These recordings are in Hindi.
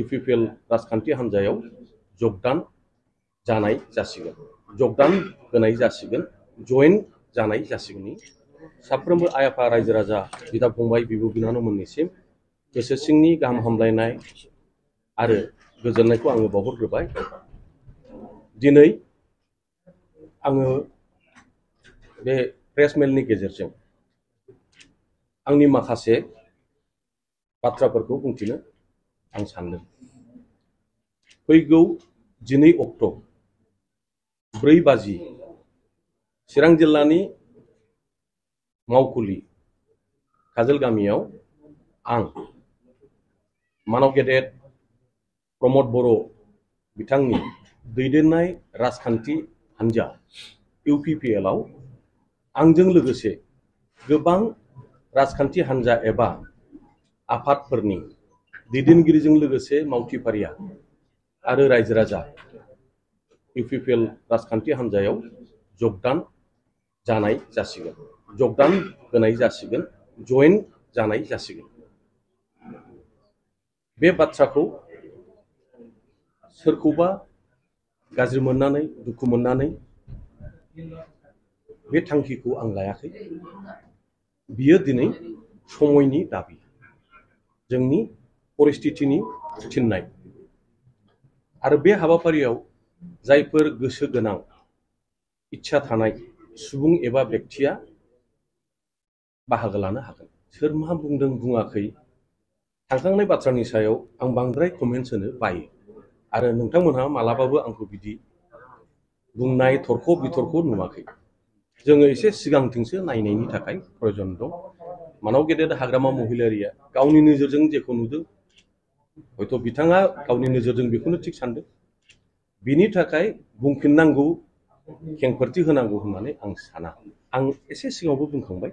इउ राजखान्ति पि एल जगदान जानाय जासिगोन जगदान होनाय जासिगोन जयन जानाय जासिगोननि साफ्रोमबो आइ आफा रायजो राजा बिदा फंबाय बिब' बिनानावमोननिसिम गोसो सिंनि गाहाम हामलायनाय आरो गोजोननायखौ आङो बावहरग्रोबाय दिनै आङो बे प्रेस मेलनि गेजेरजों आंनि माखासे बाथ्राफोरखौ बुंथिनो आं सानदों फैगौ जिनै अक्ट' ब्रै बाजि चिरां जिल्लानि मावखुलि काजल गामियाव आं मानव गेदेर प्रमद बर' बिथांनि दैदेननाय राजखान्थि हान्जा इउ पि पि एल आव आंजों लोगोसे गोबां राजखान्थि हान्जा एबा आफादफोरनि दैदेनगिरिजों लोगोसे मावथिफारिया आरो रायजो राजा इउ पि पि एल राजखान्थि हान्जायाव जगदान जानाय जासिगोन जगदान होनाय जासिगोन जइन जानाय जासिगोन बे बाथ्राखौ सोरखौबा गाज्रि मोननानै दुखु मोननानै बे थांखिखौ आं लायाखै बियो दिनै समयनि दाबि जोंनि परिस्थितिनि थिननाय आरो बे हाबाफारियाव जायफोर गोसो गोनां इच्छा थानाय सुबुं एबा बेक्तिया बाहागो लानो हागोन सोर मा बुंदों बुङाखै थांखांनाय बाथ्रानि सायाव आं बांद्राय कमेन्ट्स होनो बायो आरो नोंथांमोनहा मालाबाबो आंखौ बिदि बुंनाय थरख' बिथरख' नुवाखै जोङो एसे सिगांथिंसो नायनायनि थाखाय प्रयजन दं मानाव गेदेर हाग्रामा महिलारिया गावनि नोजोरजों जेखौ नुदों हयथ' बिथाङा गावनि नोजोरजों बेखौनो थिग सानदों बिनि थाखाय बुंफिननांगौ खेंफोरथि होनांगौ होननानै आं साना आं एसे सिगाङावबो बुंखांबाय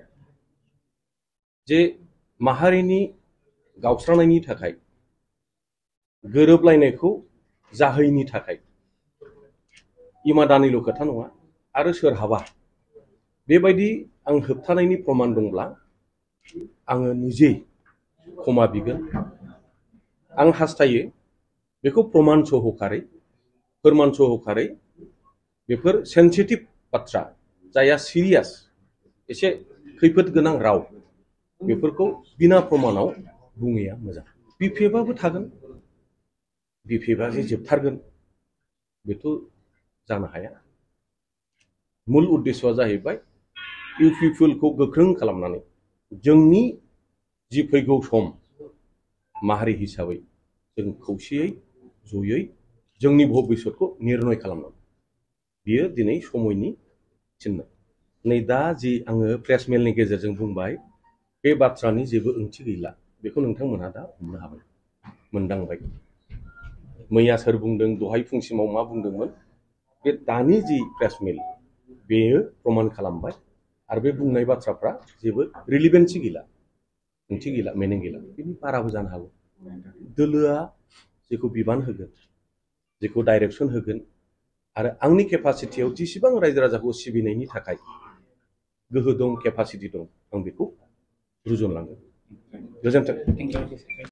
जे माहारिनि गावस्रानायनि थाखाय गोरोबलायनायखौ जाहैनि थाखाय इमादानिल' खोथा नङा आरो सोरहाबा बेबायदि आं होबथानायनि प्रमान दंब्ला आङो निजे खमा बिगोन आं हास्थायो बेखौ प्रमान सहुखारै फोरमान सहुखारै बेफोर सेन्सिटिभ बाथ्रा जायहा सिरियास एसे खैफोद गोनां राव बेफोरखौ बिना प्रमानाव बुङैया मोजां बिफेबाबो थागोन बिफेबा जे जोबथारगोन बेथ' जानो हाया मूल उद्देश्यआ जाहैबाय इउ पि पि एलखौ गोख्रों खालामनानै जोंनि जि फैगौ सम माहारि हिसाबै जो खौसेयै जयै जोंनि भबिस्वतखौ निर्नय खालामनांगौ बियो दिनै समयनि थिननाय नै दा जि आङो प्रेस मेलनि गेजेरजों बुंबाय बे बाथ्रानि जेबो ओंथि गैला बेखौ नोंथांमोनहा दा हमनो हाबाय मोनदांबाय मैया सोर बुंदों दहाय फुंसिमाव मा बुंदोंमोन बे दानि जि प्रेस मेल बेयो प्रमान खालामबाय आरो बे बुंनाय बाथ्राफ्रा जेबो रिलिभेन्सि गैला ओंथि गैला मेनें गैला बिनि बाराबो जानो हागौ दोलोआ जेखौ बिबान होगोन जेखौ डाइरेक्सन होगोन आरो आंनि केपासिटियाव जेसेबां रायजो राजाखौ सिबिनायनि थाखाय गोहो दं केपासिटि दं आं बेखौ रुजुनलांगोन गोजोन्थों